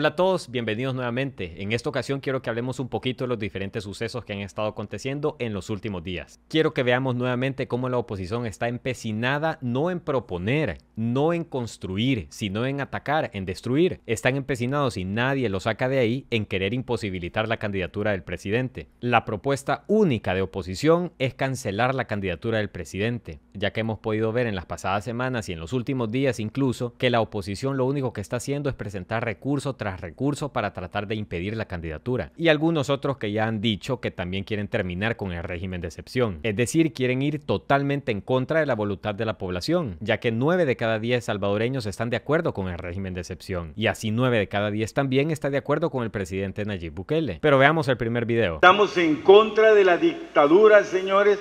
Hola a todos, bienvenidos nuevamente. En esta ocasión quiero que hablemos un poquito de los diferentes sucesos que han estado aconteciendo en los últimos días. Quiero que veamos nuevamente cómo la oposición está empecinada no en proponer, no en construir, sino en atacar, en destruir. Están empecinados y nadie los saca de ahí en querer imposibilitar la candidatura del presidente. La propuesta única de oposición es cancelar la candidatura del presidente, ya que hemos podido ver en las pasadas semanas y en los últimos días incluso que la oposición lo único que está haciendo es presentar recursos tras recursos para tratar de impedir la candidatura, y algunos otros que ya han dicho que también quieren terminar con el régimen de excepción, es decir, quieren ir totalmente en contra de la voluntad de la población, ya que 9 de cada 10 salvadoreños están de acuerdo con el régimen de excepción, y así 9 de cada 10 también está de acuerdo con el presidente Nayib Bukele. Pero veamos el primer video. Estamos en contra de la dictadura, señores.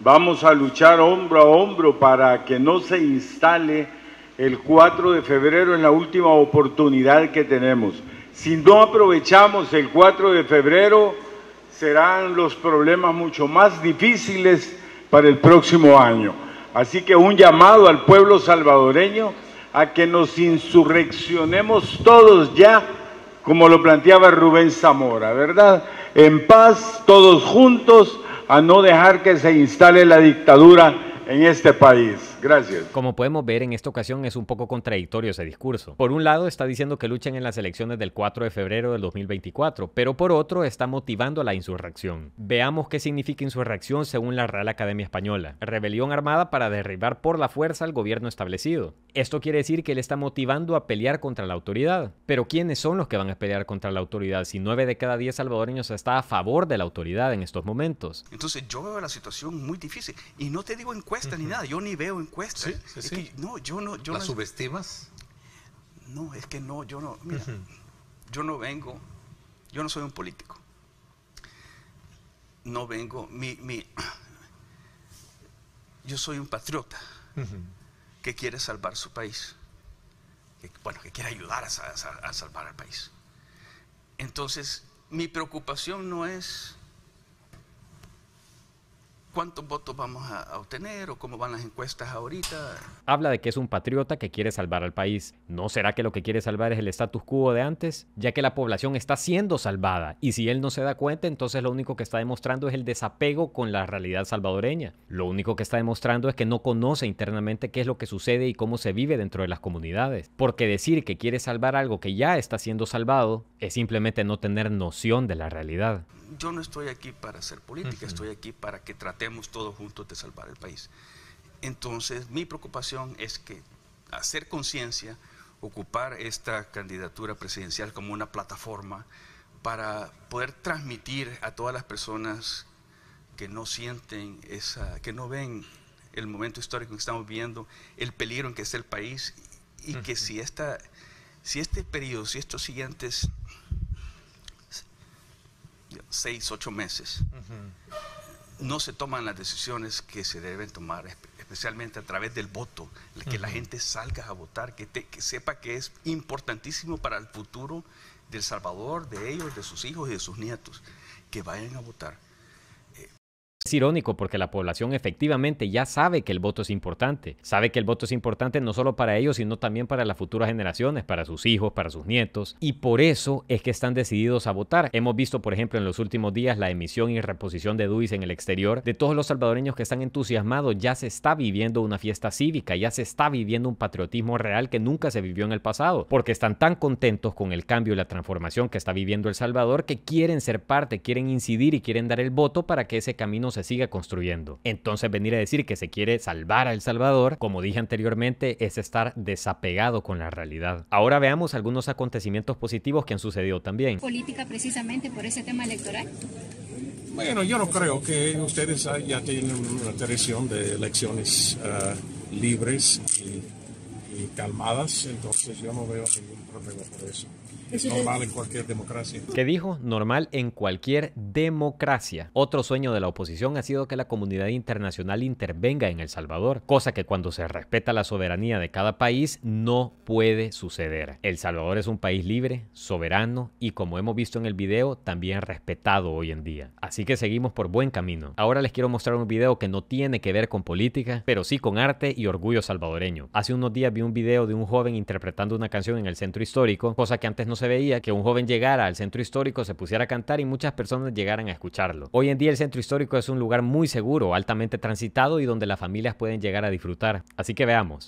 Vamos a luchar hombro a hombro para que no se instale el 4 de febrero en la última oportunidad que tenemos. Si no aprovechamos el 4 de febrero, serán los problemas mucho más difíciles para el próximo año. Así que un llamado al pueblo salvadoreño a que nos insurreccionemos todos ya, como lo planteaba Rubén Zamora, ¿verdad? En paz, todos juntos, a no dejar que se instale la dictadura en este país. Como podemos ver, en esta ocasión es un poco contradictorio ese discurso. Por un lado, está diciendo que luchen en las elecciones del 4 de febrero del 2024, pero por otro, está motivando la insurrección. Veamos qué significa insurrección según la Real Academia Española. Rebelión armada para derribar por la fuerza al gobierno establecido. Esto quiere decir que él está motivando a pelear contra la autoridad. Pero ¿quiénes son los que van a pelear contra la autoridad si 9 de cada 10 salvadoreños está a favor de la autoridad en estos momentos? Entonces yo veo la situación muy difícil y no te digo encuesta ni nada, yo ni veo encuesta no, yo no. Yo ¿La subestimas? No, es que no, yo no. Mira, yo no vengo, yo no soy un político. No vengo, mi, yo soy un patriota que quiere salvar su país. bueno, que quiere ayudar a, a salvar al país. Entonces, mi preocupación no es cuántos votos vamos a, obtener o cómo van las encuestas ahorita. Habla de que es un patriota que quiere salvar al país. ¿No será que lo que quiere salvar es el status quo de antes? Ya que la población está siendo salvada y si él no se da cuenta, entonces lo único que está demostrando es el desapego con la realidad salvadoreña. Lo único que está demostrando es que no conoce internamente qué es lo que sucede y cómo se vive dentro de las comunidades. Porque decir que quiere salvar algo que ya está siendo salvado es simplemente no tener noción de la realidad. Yo no estoy aquí para hacer política, estoy aquí para que trate todos juntos de salvar el país. Entonces, mi preocupación es que hacer conciencia, ocupar esta candidatura presidencial como una plataforma para poder transmitir a todas las personas que no sienten esa, que no ven el momento histórico que estamos viviendo, el peligro en que está el país y que si, esta, si este periodo, si estos siguientes seis, ocho meses, no se toman las decisiones que se deben tomar, especialmente a través del voto, que la gente salga a votar, que, que, sepa que es importantísimo para el futuro del Salvador, de ellos, de sus hijos y de sus nietos, que vayan a votar. Es irónico porque la población efectivamente ya sabe que el voto es importante, sabe que el voto es importante no solo para ellos, sino también para las futuras generaciones, para sus hijos, para sus nietos, y por eso es que están decididos a votar. Hemos visto, por ejemplo, en los últimos días la emisión y reposición de DUIs en el exterior de todos los salvadoreños que están entusiasmados, ya se está viviendo una fiesta cívica, ya se está viviendo un patriotismo real que nunca se vivió en el pasado, porque están tan contentos con el cambio y la transformación que está viviendo El Salvador que quieren ser parte, quieren incidir y quieren dar el voto para que ese camino se siga construyendo. Entonces venir a decir que se quiere salvar a El Salvador, como dije anteriormente, es estar desapegado con la realidad. Ahora veamos algunos acontecimientos positivos que han sucedido también. Política precisamente por ese tema electoral. Bueno, yo no creo que ustedes ya tienen una tradición de elecciones eh, libres y calmadas, entonces yo no veo ningún problema por eso. Es normal en cualquier democracia. ¿Qué dijo? Normal en cualquier democracia. Otro sueño de la oposición ha sido que la comunidad internacional intervenga en El Salvador, cosa que cuando se respeta la soberanía de cada país no puede suceder. El Salvador es un país libre, soberano y como hemos visto en el video, también respetado hoy en día. Así que seguimos por buen camino. Ahora les quiero mostrar un video que no tiene que ver con política, pero sí con arte y orgullo salvadoreño. Hace unos días vi un video de un joven interpretando una canción en el centro histórico, cosa que antes no se veía que un joven llegara al centro histórico, se pusiera a cantar y muchas personas llegaran a escucharlo. Hoy en día el centro histórico es un lugar muy seguro, altamente transitado y donde las familias pueden llegar a disfrutar. Así que veamos.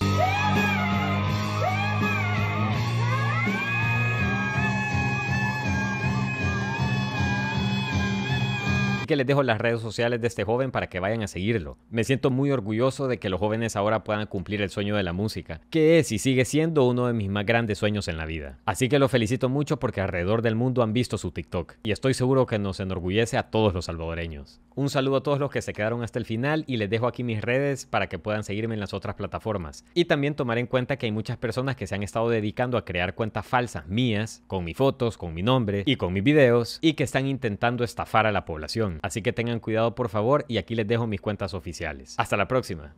que les dejo las redes sociales de este joven para que vayan a seguirlo. Me siento muy orgulloso de que los jóvenes ahora puedan cumplir el sueño de la música, que es y sigue siendo uno de mis más grandes sueños en la vida. Así que lo felicito mucho porque alrededor del mundo han visto su TikTok y estoy seguro que nos enorgullece a todos los salvadoreños. Un saludo a todos los que se quedaron hasta el final y les dejo aquí mis redes para que puedan seguirme en las otras plataformas. Y también tomar en cuenta que hay muchas personas que se han estado dedicando a crear cuentas falsas mías, con mis fotos, con mi nombre y con mis videos, y que están intentando estafar a la población. Así que tengan cuidado por favor y aquí les dejo mis cuentas oficiales. Hasta la próxima.